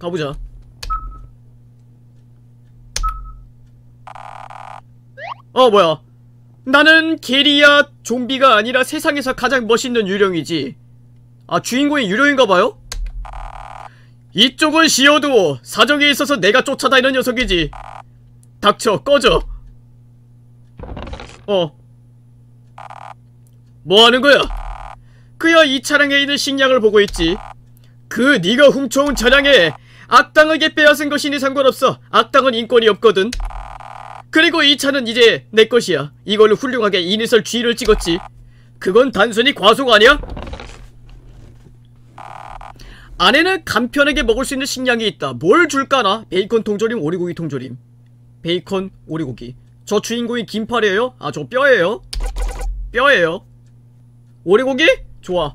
가보자 어 뭐야 나는 게리야 좀비가 아니라 세상에서 가장 멋있는 유령이지 아 주인공이 유령인가봐요? 이쪽은 시어두어 사정에 있어서 내가 쫓아다니는 녀석이지 닥쳐 꺼져 어 뭐하는 거야? 그야 이 차량에 있는 식량을 보고 있지 그 네가 훔쳐온 차량에 악당에게 빼앗은 것이니 상관없어. 악당은 인권이 없거든. 그리고 이 차는 이제 내 것이야. 이걸로 훌륭하게 이니셜 G를 찍었지. 그건 단순히 과속 아니야? 아내는 간편하게 먹을 수 있는 식량이 있다. 뭘 줄까나? 베이컨 통조림, 오리고기 통조림. 베이컨, 오리고기. 저 주인공이 긴팔이에요? 아, 저 뼈예요? 뼈예요. 오리고기? 좋아.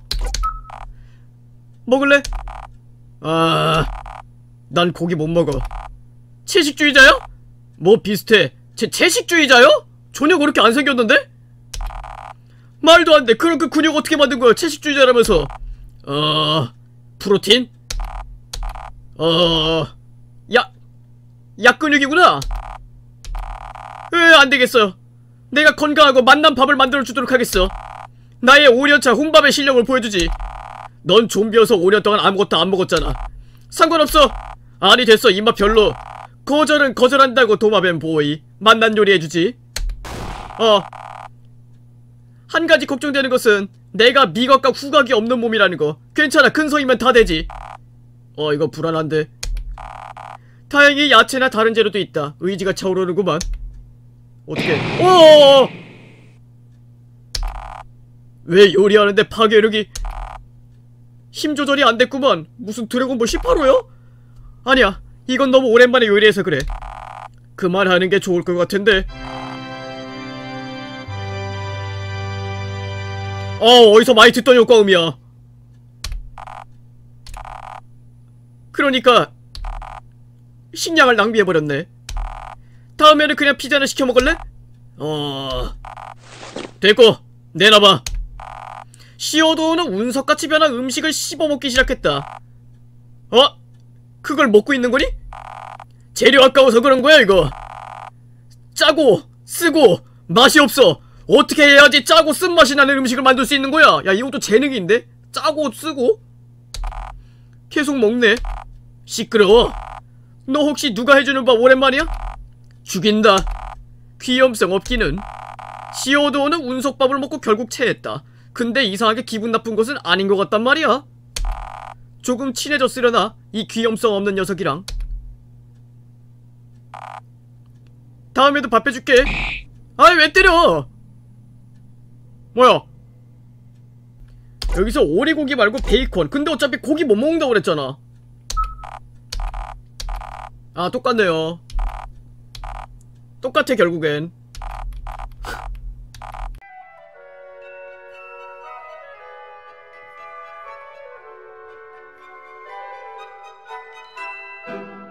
먹을래? 아... 난 고기 못 먹어 채식주의자요? 뭐 비슷해 제 채식주의자요? 전혀 그렇게 안 생겼는데? 말도 안돼 그럼 그 근육 어떻게 만든 거야 채식주의자라면서 어... 프로틴? 어... 약... 약근육이구나 으 안되겠어요 내가 건강하고 맛난 밥을 만들어주도록 하겠어 나의 5년차 혼밥의 실력을 보여주지 넌 좀비여서 5년 동안 아무것도 안 먹었잖아 상관없어 아니 됐어 입맛 별로 거절은 거절한다고 도마뱀 보이 만난 요리해주지 어 한가지 걱정되는 것은 내가 미각과 후각이 없는 몸이라는 거 괜찮아 근성이면 다 되지 어 이거 불안한데 다행히 야채나 다른 재료도 있다 의지가 차오르는구만 어떻게 오어어 어, 어, 어. 왜 요리하는데 파괴력이 힘 조절이 안됐구만 무슨 드래곤볼 18호요? 아니야 이건 너무 오랜만에 요리해서 그래 그만하는 게 좋을 것 같은데 어 어디서 많이 듣던 효과음이야 그러니까 식량을 낭비해버렸네 다음에는 그냥 피자를 시켜 먹을래? 어... 됐고 내놔봐 시어도우는 운석같이 변한 음식을 씹어먹기 시작했다 어? 그걸 먹고 있는 거니? 재료 아까워서 그런 거야 이거 짜고 쓰고 맛이 없어 어떻게 해야지 짜고 쓴맛이 나는 음식을 만들 수 있는 거야 야 이것도 재능인데? 짜고 쓰고 계속 먹네 시끄러워 너 혹시 누가 해주는 밥 오랜만이야? 죽인다 귀염성 없기는 시어도어는 운석밥을 먹고 결국 체했다 근데 이상하게 기분 나쁜 것은 아닌 것 같단 말이야 조금 친해졌으려나? 이 귀염성 없는 녀석이랑 다음에도 밥 해줄게 아이 왜 때려 뭐야 여기서 오리고기 말고 베이컨 근데 어차피 고기 못 먹는다고 그랬잖아 아 똑같네요 똑같아 결국엔 you